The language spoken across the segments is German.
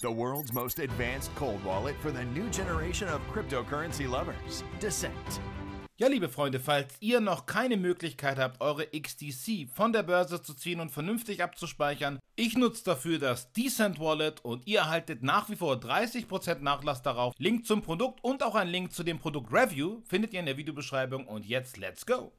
the world's most advanced cold wallet for the new generation of cryptocurrency lovers, Descent. Ja, liebe Freunde, falls ihr noch keine Möglichkeit habt, eure XDC von der Börse zu ziehen und vernünftig abzuspeichern, ich nutze dafür das Decent Wallet und ihr erhaltet nach wie vor 30% Nachlass darauf. Link zum Produkt und auch ein Link zu dem Produkt Review findet ihr in der Videobeschreibung und jetzt let's go!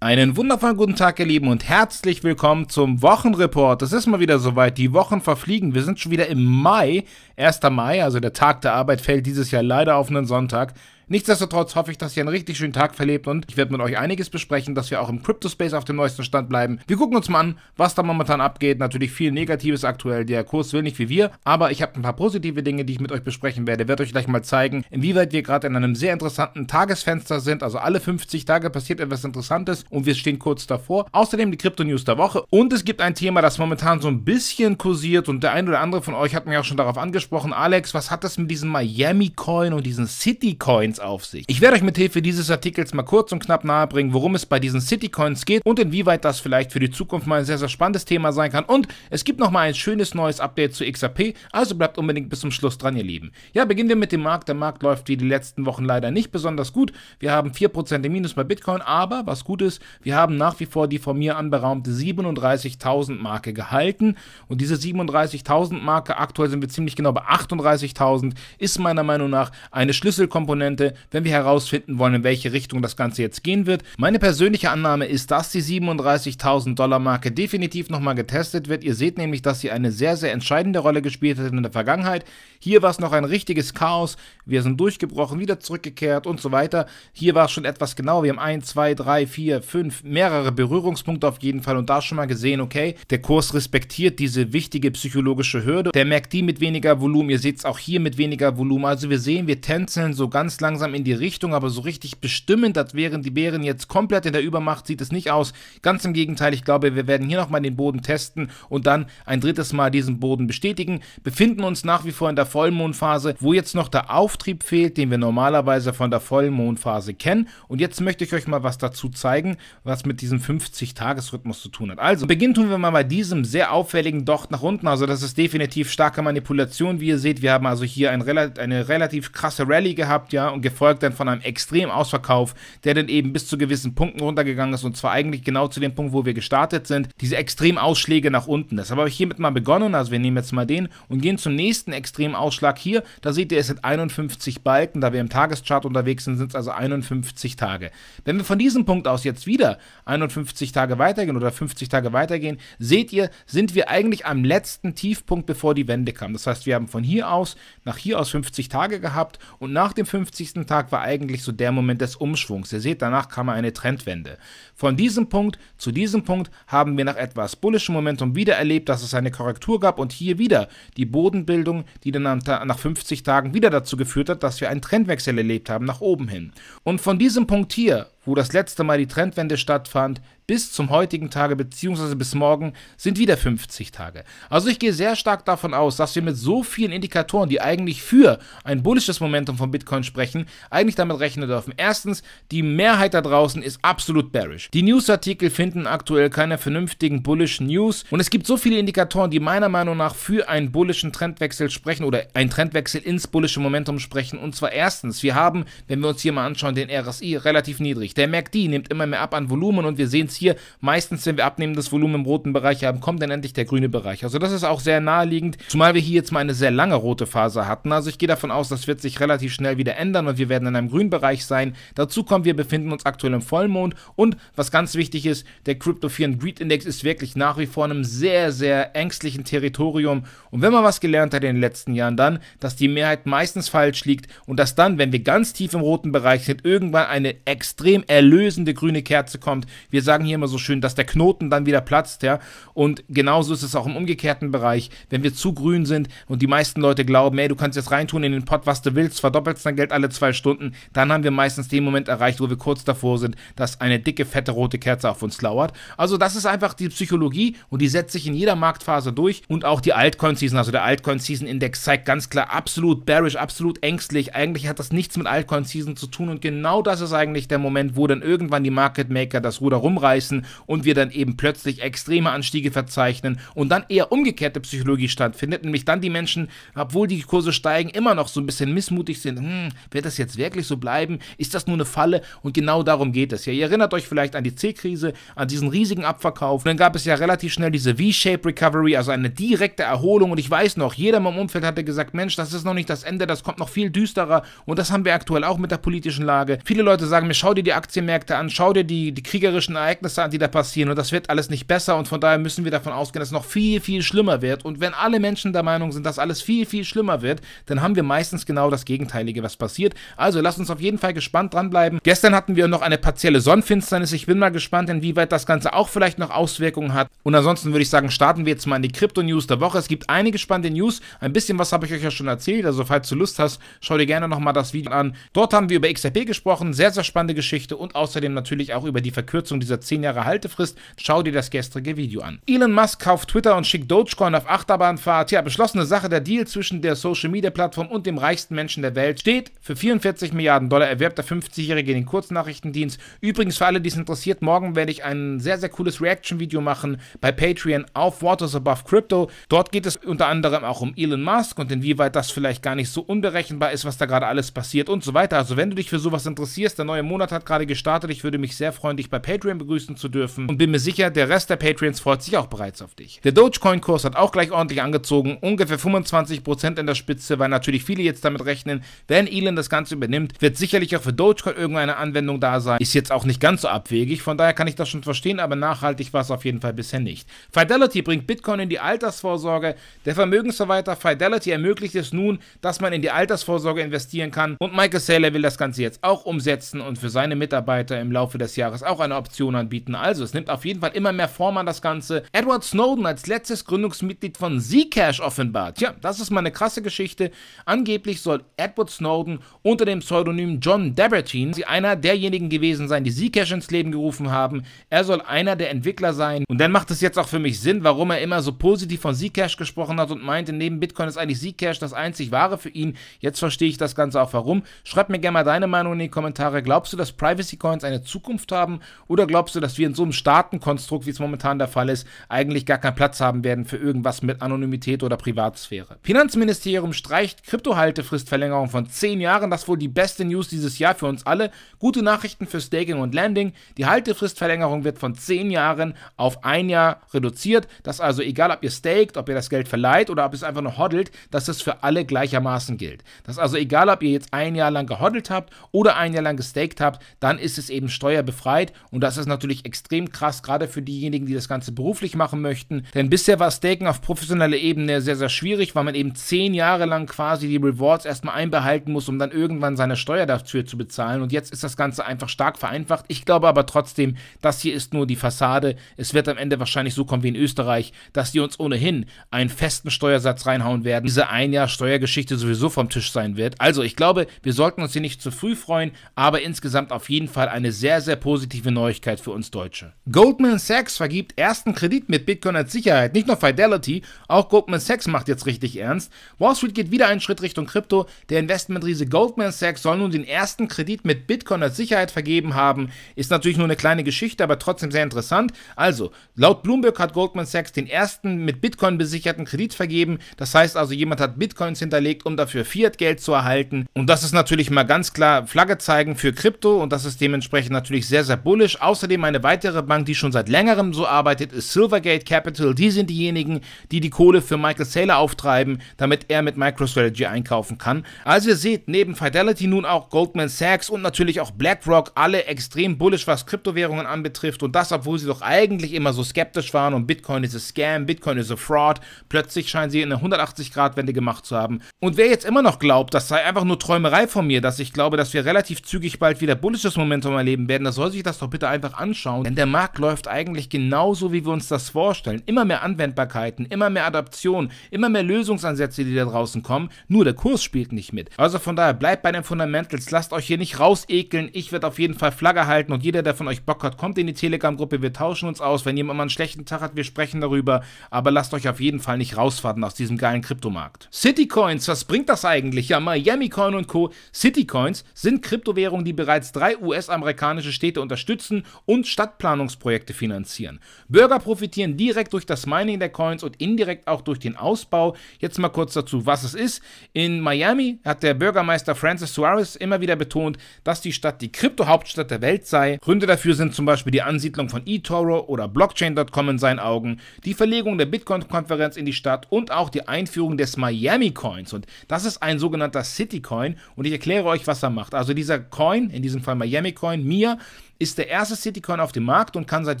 Einen wundervollen guten Tag, ihr Lieben, und herzlich willkommen zum Wochenreport. Es ist mal wieder soweit, die Wochen verfliegen. Wir sind schon wieder im Mai, 1. Mai, also der Tag der Arbeit fällt dieses Jahr leider auf einen Sonntag. Nichtsdestotrotz hoffe ich, dass ihr einen richtig schönen Tag verlebt und ich werde mit euch einiges besprechen, dass wir auch im Crypto-Space auf dem neuesten Stand bleiben. Wir gucken uns mal an, was da momentan abgeht. Natürlich viel Negatives aktuell. Der Kurs will nicht wie wir, aber ich habe ein paar positive Dinge, die ich mit euch besprechen werde. Ich werde euch gleich mal zeigen, inwieweit wir gerade in einem sehr interessanten Tagesfenster sind. Also alle 50 Tage passiert etwas Interessantes und wir stehen kurz davor. Außerdem die Krypto-News der Woche und es gibt ein Thema, das momentan so ein bisschen kursiert und der ein oder andere von euch hat mich auch schon darauf angesprochen. Alex, was hat das mit diesen Miami-Coin und diesen City-Coins Coins auf sich. Ich werde euch mit Hilfe dieses Artikels mal kurz und knapp nahebringen, worum es bei diesen City Coins geht und inwieweit das vielleicht für die Zukunft mal ein sehr, sehr spannendes Thema sein kann. Und es gibt nochmal ein schönes neues Update zu XRP, also bleibt unbedingt bis zum Schluss dran, ihr Lieben. Ja, beginnen wir mit dem Markt. Der Markt läuft wie die letzten Wochen leider nicht besonders gut. Wir haben 4% im Minus bei Bitcoin, aber was gut ist, wir haben nach wie vor die von mir anberaumte 37.000 Marke gehalten und diese 37.000 Marke, aktuell sind wir ziemlich genau bei 38.000, ist meiner Meinung nach eine Schlüsselkomponente Ende, wenn wir herausfinden wollen, in welche Richtung das Ganze jetzt gehen wird. Meine persönliche Annahme ist, dass die 37.000 Dollar Marke definitiv nochmal getestet wird. Ihr seht nämlich, dass sie eine sehr, sehr entscheidende Rolle gespielt hat in der Vergangenheit. Hier war es noch ein richtiges Chaos. Wir sind durchgebrochen, wieder zurückgekehrt und so weiter. Hier war es schon etwas genau. Wir haben 1, 2, 3, 4, 5, mehrere Berührungspunkte auf jeden Fall und da schon mal gesehen, okay, der Kurs respektiert diese wichtige psychologische Hürde. Der merkt die mit weniger Volumen. Ihr seht es auch hier mit weniger Volumen. Also wir sehen, wir tänzeln so ganz langsam langsam in die Richtung, aber so richtig bestimmend, als wären die Bären jetzt komplett in der Übermacht, sieht es nicht aus. Ganz im Gegenteil, ich glaube, wir werden hier nochmal den Boden testen und dann ein drittes Mal diesen Boden bestätigen. Befinden uns nach wie vor in der Vollmondphase, wo jetzt noch der Auftrieb fehlt, den wir normalerweise von der Vollmondphase kennen. Und jetzt möchte ich euch mal was dazu zeigen, was mit diesem 50-Tages-Rhythmus zu tun hat. Also, beginnen tun wir mal bei diesem sehr auffälligen Docht nach unten. Also, das ist definitiv starke Manipulation, wie ihr seht. Wir haben also hier ein, eine relativ krasse Rallye gehabt, ja, und gefolgt dann von einem extremen Ausverkauf, der dann eben bis zu gewissen Punkten runtergegangen ist und zwar eigentlich genau zu dem Punkt, wo wir gestartet sind. Diese extremen Ausschläge nach unten. Deshalb habe ich hiermit mal begonnen, also wir nehmen jetzt mal den und gehen zum nächsten extremen Ausschlag hier. Da seht ihr, es sind 51 Balken, da wir im Tageschart unterwegs sind, sind es also 51 Tage. Wenn wir von diesem Punkt aus jetzt wieder 51 Tage weitergehen oder 50 Tage weitergehen, seht ihr, sind wir eigentlich am letzten Tiefpunkt, bevor die Wende kam. Das heißt, wir haben von hier aus nach hier aus 50 Tage gehabt und nach dem 50 nächsten Tag war eigentlich so der Moment des Umschwungs. Ihr seht, danach kam eine Trendwende. Von diesem Punkt zu diesem Punkt haben wir nach etwas bullischem Momentum wieder erlebt, dass es eine Korrektur gab und hier wieder die Bodenbildung, die dann nach 50 Tagen wieder dazu geführt hat, dass wir einen Trendwechsel erlebt haben nach oben hin. Und von diesem Punkt hier, wo das letzte Mal die Trendwende stattfand, bis zum heutigen Tage bzw. bis morgen sind wieder 50 Tage. Also ich gehe sehr stark davon aus, dass wir mit so vielen Indikatoren, die eigentlich für ein bullisches Momentum von Bitcoin sprechen, eigentlich damit rechnen dürfen. Erstens, die Mehrheit da draußen ist absolut bearish. Die Newsartikel finden aktuell keine vernünftigen bullischen News und es gibt so viele Indikatoren, die meiner Meinung nach für einen bullischen Trendwechsel sprechen oder einen Trendwechsel ins bullische Momentum sprechen. Und zwar erstens, wir haben, wenn wir uns hier mal anschauen, den RSI relativ niedrig. Der MACD nimmt immer mehr ab an Volumen und wir sehen es hier meistens, wenn wir abnehmendes Volumen im roten Bereich haben, kommt dann endlich der grüne Bereich. Also das ist auch sehr naheliegend, zumal wir hier jetzt mal eine sehr lange rote Phase hatten. Also ich gehe davon aus, das wird sich relativ schnell wieder ändern und wir werden in einem grünen Bereich sein. Dazu kommen, wir befinden uns aktuell im Vollmond und was ganz wichtig ist, der Crypto Fear and Greed Index ist wirklich nach wie vor in einem sehr, sehr ängstlichen Territorium. Und wenn man was gelernt hat in den letzten Jahren, dann, dass die Mehrheit meistens falsch liegt und dass dann, wenn wir ganz tief im roten Bereich sind, irgendwann eine extrem erlösende grüne Kerze kommt. Wir sagen hier hier immer so schön, dass der Knoten dann wieder platzt, ja. Und genauso ist es auch im umgekehrten Bereich. Wenn wir zu grün sind und die meisten Leute glauben, ey, du kannst jetzt reintun in den Pott, was du willst, verdoppelst dein Geld alle zwei Stunden, dann haben wir meistens den Moment erreicht, wo wir kurz davor sind, dass eine dicke, fette rote Kerze auf uns lauert. Also das ist einfach die Psychologie und die setzt sich in jeder Marktphase durch und auch die Altcoin-Season, also der Altcoin-Season-Index zeigt ganz klar absolut bearish, absolut ängstlich. Eigentlich hat das nichts mit Altcoin-Season zu tun und genau das ist eigentlich der Moment, wo dann irgendwann die Market Maker das Ruder rumreißen abreißen und wir dann eben plötzlich extreme Anstiege verzeichnen und dann eher umgekehrte Psychologie stattfindet, nämlich dann die Menschen, obwohl die Kurse steigen, immer noch so ein bisschen missmutig sind. Hm, wird das jetzt wirklich so bleiben? Ist das nur eine Falle? Und genau darum geht es ja. Ihr erinnert euch vielleicht an die C-Krise, an diesen riesigen Abverkauf. Und dann gab es ja relativ schnell diese V-Shape Recovery, also eine direkte Erholung. Und ich weiß noch, jeder in meinem Umfeld hatte gesagt, Mensch, das ist noch nicht das Ende, das kommt noch viel düsterer. Und das haben wir aktuell auch mit der politischen Lage. Viele Leute sagen mir, schau dir die Aktienmärkte an, schau dir die, die kriegerischen Ereignisse Ereignisse an, die da passieren und das wird alles nicht besser und von daher müssen wir davon ausgehen, dass es noch viel, viel schlimmer wird. Und wenn alle Menschen der Meinung sind, dass alles viel, viel schlimmer wird, dann haben wir meistens genau das Gegenteilige, was passiert. Also lasst uns auf jeden Fall gespannt dranbleiben. Gestern hatten wir noch eine partielle Sonnenfinsternis. Ich bin mal gespannt, inwieweit das Ganze auch vielleicht noch Auswirkungen hat. Und ansonsten würde ich sagen, starten wir jetzt mal in die Krypto-News der Woche. Es gibt einige spannende News. Ein bisschen was habe ich euch ja schon erzählt. Also falls du Lust hast, schau dir gerne nochmal das Video an. Dort haben wir über XRP gesprochen. Sehr, sehr spannende Geschichte und außerdem natürlich auch über die Verkürzung dieser 10 10 Jahre Haltefrist, schau dir das gestrige Video an. Elon Musk kauft Twitter und schickt Dogecoin auf Achterbahnfahrt. Tja, beschlossene Sache, der Deal zwischen der Social-Media-Plattform und dem reichsten Menschen der Welt steht. Für 44 Milliarden Dollar erwerbt der 50-Jährige den Kurznachrichtendienst. Übrigens, für alle, die es interessiert, morgen werde ich ein sehr, sehr cooles Reaction-Video machen bei Patreon auf Waters Above Crypto. Dort geht es unter anderem auch um Elon Musk und inwieweit das vielleicht gar nicht so unberechenbar ist, was da gerade alles passiert und so weiter. Also wenn du dich für sowas interessierst, der neue Monat hat gerade gestartet. Ich würde mich sehr freuen, dich bei Patreon begrüßen begrüßen zu dürfen und bin mir sicher, der Rest der Patreons freut sich auch bereits auf dich. Der Dogecoin-Kurs hat auch gleich ordentlich angezogen, ungefähr 25% in der Spitze, weil natürlich viele jetzt damit rechnen, wenn Elon das Ganze übernimmt, wird sicherlich auch für Dogecoin irgendeine Anwendung da sein. Ist jetzt auch nicht ganz so abwegig, von daher kann ich das schon verstehen, aber nachhaltig war es auf jeden Fall bisher nicht. Fidelity bringt Bitcoin in die Altersvorsorge. Der Vermögensverwalter Fidelity ermöglicht es nun, dass man in die Altersvorsorge investieren kann und Michael Saylor will das Ganze jetzt auch umsetzen und für seine Mitarbeiter im Laufe des Jahres auch eine Option an anbieten. Also, es nimmt auf jeden Fall immer mehr Form an das Ganze. Edward Snowden als letztes Gründungsmitglied von Zcash offenbart. Tja, das ist mal eine krasse Geschichte. Angeblich soll Edward Snowden unter dem Pseudonym John Debertine einer derjenigen gewesen sein, die Zcash ins Leben gerufen haben. Er soll einer der Entwickler sein. Und dann macht es jetzt auch für mich Sinn, warum er immer so positiv von Zcash gesprochen hat und meinte, neben Bitcoin ist eigentlich Zcash das einzig wahre für ihn. Jetzt verstehe ich das Ganze auch warum. Schreib mir gerne mal deine Meinung in die Kommentare. Glaubst du, dass Privacy Coins eine Zukunft haben oder glaubst du, dass wir in so einem Staatenkonstrukt, wie es momentan der Fall ist, eigentlich gar keinen Platz haben werden für irgendwas mit Anonymität oder Privatsphäre. Finanzministerium streicht Kryptohaltefristverlängerung von 10 Jahren, das ist wohl die beste News dieses Jahr für uns alle. Gute Nachrichten für Staking und Landing. Die Haltefristverlängerung wird von 10 Jahren auf ein Jahr reduziert. Das ist also egal, ob ihr staked, ob ihr das Geld verleiht oder ob es einfach nur hoddelt, dass es für alle gleichermaßen gilt. Das ist also egal, ob ihr jetzt ein Jahr lang gehoddelt habt oder ein Jahr lang gestaked habt, dann ist es eben steuerbefreit und das ist natürlich natürlich extrem krass, gerade für diejenigen, die das Ganze beruflich machen möchten. Denn bisher war Staken auf professioneller Ebene sehr, sehr schwierig, weil man eben zehn Jahre lang quasi die Rewards erstmal einbehalten muss, um dann irgendwann seine Steuer dafür zu bezahlen. Und jetzt ist das Ganze einfach stark vereinfacht. Ich glaube aber trotzdem, das hier ist nur die Fassade. Es wird am Ende wahrscheinlich so kommen wie in Österreich, dass die uns ohnehin einen festen Steuersatz reinhauen werden. Diese ein Jahr Steuergeschichte sowieso vom Tisch sein wird. Also ich glaube, wir sollten uns hier nicht zu früh freuen, aber insgesamt auf jeden Fall eine sehr, sehr positive Neuigkeit für uns uns Deutsche. Goldman Sachs vergibt ersten Kredit mit Bitcoin als Sicherheit. Nicht nur Fidelity, auch Goldman Sachs macht jetzt richtig ernst. Wall Street geht wieder einen Schritt Richtung Krypto. Der Investmentriese Goldman Sachs soll nun den ersten Kredit mit Bitcoin als Sicherheit vergeben haben. Ist natürlich nur eine kleine Geschichte, aber trotzdem sehr interessant. Also, laut Bloomberg hat Goldman Sachs den ersten mit Bitcoin besicherten Kredit vergeben. Das heißt also, jemand hat Bitcoins hinterlegt, um dafür Fiat-Geld zu erhalten. Und das ist natürlich mal ganz klar Flagge zeigen für Krypto und das ist dementsprechend natürlich sehr, sehr bullisch. Außerdem meine weitere Bank, die schon seit längerem so arbeitet, ist Silvergate Capital. Die sind diejenigen, die die Kohle für Michael Saylor auftreiben, damit er mit MicroStrategy einkaufen kann. Also ihr seht, neben Fidelity nun auch Goldman Sachs und natürlich auch BlackRock, alle extrem bullish, was Kryptowährungen anbetrifft. Und das, obwohl sie doch eigentlich immer so skeptisch waren und Bitcoin ist ein Scam, Bitcoin ist ein Fraud. Plötzlich scheinen sie eine 180-Grad-Wende gemacht zu haben. Und wer jetzt immer noch glaubt, das sei einfach nur Träumerei von mir, dass ich glaube, dass wir relativ zügig bald wieder bullisches Momentum erleben werden, das soll sich das doch bitte einfach anschauen anschauen, denn der Markt läuft eigentlich genauso, wie wir uns das vorstellen. Immer mehr Anwendbarkeiten, immer mehr Adaptionen, immer mehr Lösungsansätze, die da draußen kommen, nur der Kurs spielt nicht mit. Also von daher, bleibt bei den Fundamentals, lasst euch hier nicht rausekeln, ich werde auf jeden Fall Flagge halten und jeder, der von euch Bock hat, kommt in die Telegram-Gruppe, wir tauschen uns aus, wenn jemand mal einen schlechten Tag hat, wir sprechen darüber, aber lasst euch auf jeden Fall nicht rausfahren aus diesem geilen Kryptomarkt. Citycoins, was bringt das eigentlich? Ja, Miami Coin und Co. Citycoins sind Kryptowährungen, die bereits drei US-amerikanische Städte unterstützen und Stadtplanungsprojekte finanzieren. Bürger profitieren direkt durch das Mining der Coins und indirekt auch durch den Ausbau. Jetzt mal kurz dazu, was es ist. In Miami hat der Bürgermeister Francis Suarez immer wieder betont, dass die Stadt die Krypto-Hauptstadt der Welt sei. Gründe dafür sind zum Beispiel die Ansiedlung von eToro oder Blockchain.com in seinen Augen, die Verlegung der Bitcoin-Konferenz in die Stadt und auch die Einführung des Miami Coins. Und das ist ein sogenannter City Coin und ich erkläre euch, was er macht. Also dieser Coin, in diesem Fall Miami Coin, mir ist der erste Citycoin auf dem Markt und kann seit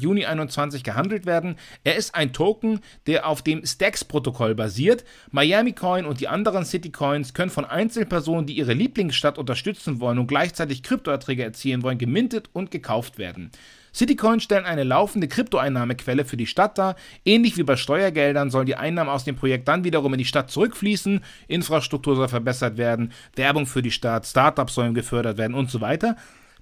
Juni 21 gehandelt werden. Er ist ein Token, der auf dem Stacks-Protokoll basiert. Miami Coin und die anderen Citycoins können von Einzelpersonen, die ihre Lieblingsstadt unterstützen wollen und gleichzeitig Kryptoerträge erzielen wollen, gemintet und gekauft werden. Citycoin stellen eine laufende Kryptoeinnahmequelle für die Stadt dar. Ähnlich wie bei Steuergeldern sollen die Einnahmen aus dem Projekt dann wiederum in die Stadt zurückfließen. Infrastruktur soll verbessert werden, Werbung für die Stadt, Startups sollen gefördert werden und so weiter.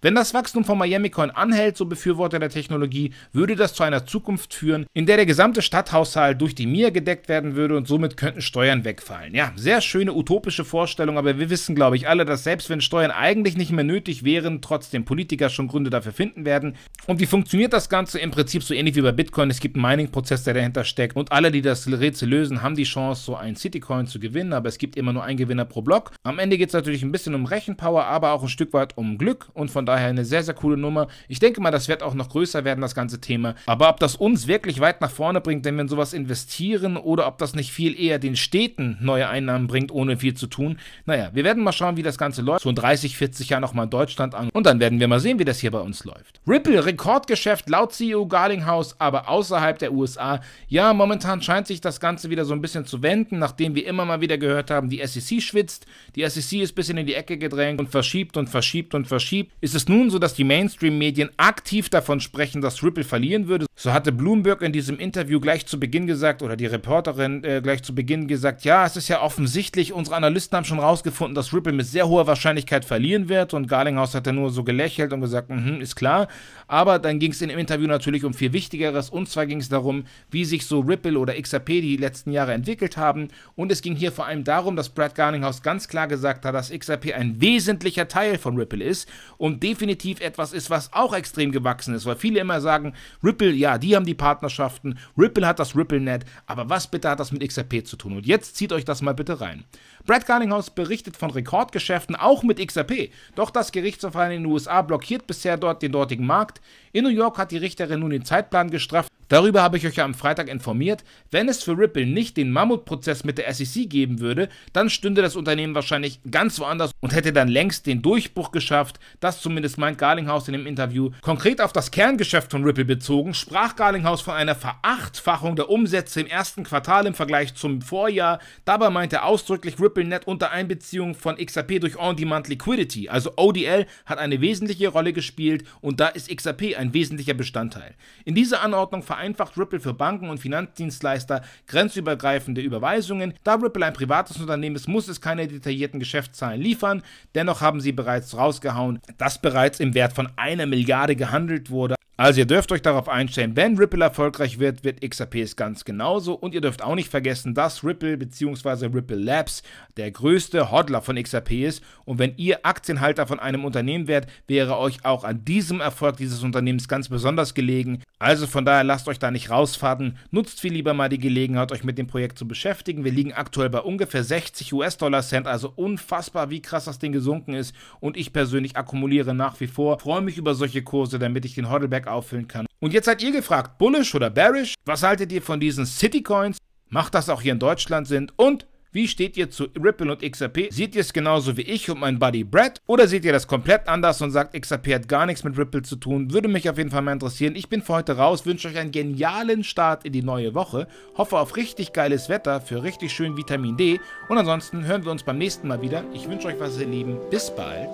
Wenn das Wachstum von Miami Coin anhält, so Befürworter der Technologie, würde das zu einer Zukunft führen, in der der gesamte Stadthaushalt durch die MIA gedeckt werden würde und somit könnten Steuern wegfallen. Ja, sehr schöne utopische Vorstellung, aber wir wissen, glaube ich, alle, dass selbst wenn Steuern eigentlich nicht mehr nötig wären, trotzdem Politiker schon Gründe dafür finden werden. Und wie funktioniert das Ganze? Im Prinzip so ähnlich wie bei Bitcoin. Es gibt einen Mining-Prozess, der dahinter steckt und alle, die das Rätsel lösen, haben die Chance, so ein Citycoin zu gewinnen, aber es gibt immer nur einen Gewinner pro Block. Am Ende geht es natürlich ein bisschen um Rechenpower, aber auch ein Stück weit um Glück und von daher eine sehr, sehr coole Nummer. Ich denke mal, das wird auch noch größer werden, das ganze Thema. Aber ob das uns wirklich weit nach vorne bringt, wenn wir in sowas investieren, oder ob das nicht viel eher den Städten neue Einnahmen bringt, ohne viel zu tun. Naja, wir werden mal schauen, wie das Ganze läuft. So in 30, 40 Jahren nochmal in Deutschland an. Und dann werden wir mal sehen, wie das hier bei uns läuft. Ripple, Rekordgeschäft laut CEO Garlinghouse, aber außerhalb der USA. Ja, momentan scheint sich das Ganze wieder so ein bisschen zu wenden, nachdem wir immer mal wieder gehört haben, die SEC schwitzt. Die SEC ist ein bisschen in die Ecke gedrängt und verschiebt und verschiebt und verschiebt. Ist es nun so, dass die Mainstream-Medien aktiv davon sprechen, dass Ripple verlieren würde. So hatte Bloomberg in diesem Interview gleich zu Beginn gesagt, oder die Reporterin äh, gleich zu Beginn gesagt, ja, es ist ja offensichtlich, unsere Analysten haben schon rausgefunden, dass Ripple mit sehr hoher Wahrscheinlichkeit verlieren wird. Und Garlinghouse hat dann nur so gelächelt und gesagt, mm ist klar. Aber dann ging es in dem Interview natürlich um viel Wichtigeres. Und zwar ging es darum, wie sich so Ripple oder XRP die letzten Jahre entwickelt haben. Und es ging hier vor allem darum, dass Brad Garlinghouse ganz klar gesagt hat, dass XRP ein wesentlicher Teil von Ripple ist und definitiv etwas ist, was auch extrem gewachsen ist, weil viele immer sagen, Ripple, ja, die haben die Partnerschaften, Ripple hat das Ripple-Net, aber was bitte hat das mit XRP zu tun? Und jetzt zieht euch das mal bitte rein. Brad Garlinghouse berichtet von Rekordgeschäften auch mit XRP, doch das Gerichtsverfahren in den USA blockiert bisher dort den dortigen Markt. In New York hat die Richterin nun den Zeitplan gestrafft, Darüber habe ich euch ja am Freitag informiert. Wenn es für Ripple nicht den Mammutprozess mit der SEC geben würde, dann stünde das Unternehmen wahrscheinlich ganz woanders und hätte dann längst den Durchbruch geschafft. Das zumindest meint Garlinghaus in dem Interview. Konkret auf das Kerngeschäft von Ripple bezogen, sprach Garlinghaus von einer Verachtfachung der Umsätze im ersten Quartal im Vergleich zum Vorjahr. Dabei meint er ausdrücklich Ripple RippleNet unter Einbeziehung von XRP durch On-Demand Liquidity, also ODL, hat eine wesentliche Rolle gespielt und da ist XRP ein wesentlicher Bestandteil. In dieser Anordnung vereinfacht Ripple für Banken und Finanzdienstleister grenzübergreifende Überweisungen. Da Ripple ein privates Unternehmen ist, muss es keine detaillierten Geschäftszahlen liefern. Dennoch haben sie bereits rausgehauen, dass bereits im Wert von einer Milliarde gehandelt wurde. Also ihr dürft euch darauf einstellen, wenn Ripple erfolgreich wird, wird XRP es ganz genauso. Und ihr dürft auch nicht vergessen, dass Ripple bzw. Ripple Labs der größte Hodler von XRP ist. Und wenn ihr Aktienhalter von einem Unternehmen wärt, wäre euch auch an diesem Erfolg dieses Unternehmens ganz besonders gelegen. Also von daher lasst euch da nicht rausfaden, nutzt viel lieber mal die Gelegenheit, euch mit dem Projekt zu beschäftigen. Wir liegen aktuell bei ungefähr 60 US-Dollar-Cent, also unfassbar, wie krass das Ding gesunken ist. Und ich persönlich akkumuliere nach wie vor, freue mich über solche Kurse, damit ich den Hoddleback auffüllen kann. Und jetzt seid ihr gefragt, bullish oder bearish? Was haltet ihr von diesen City Coins? Macht das auch hier in Deutschland Sinn? Und wie steht ihr zu Ripple und XRP? Seht ihr es genauso wie ich und mein Buddy Brad? Oder seht ihr das komplett anders und sagt, XRP hat gar nichts mit Ripple zu tun? Würde mich auf jeden Fall mal interessieren. Ich bin für heute raus, wünsche euch einen genialen Start in die neue Woche, hoffe auf richtig geiles Wetter für richtig schön Vitamin D und ansonsten hören wir uns beim nächsten Mal wieder. Ich wünsche euch was, ihr Lieben. Bis bald.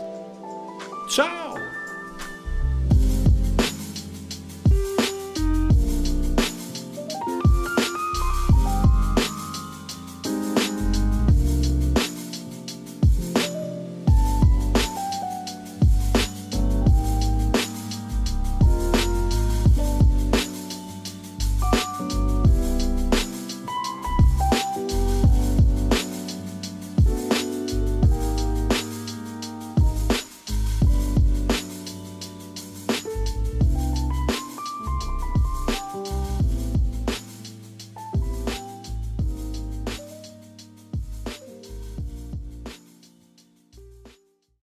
Ciao!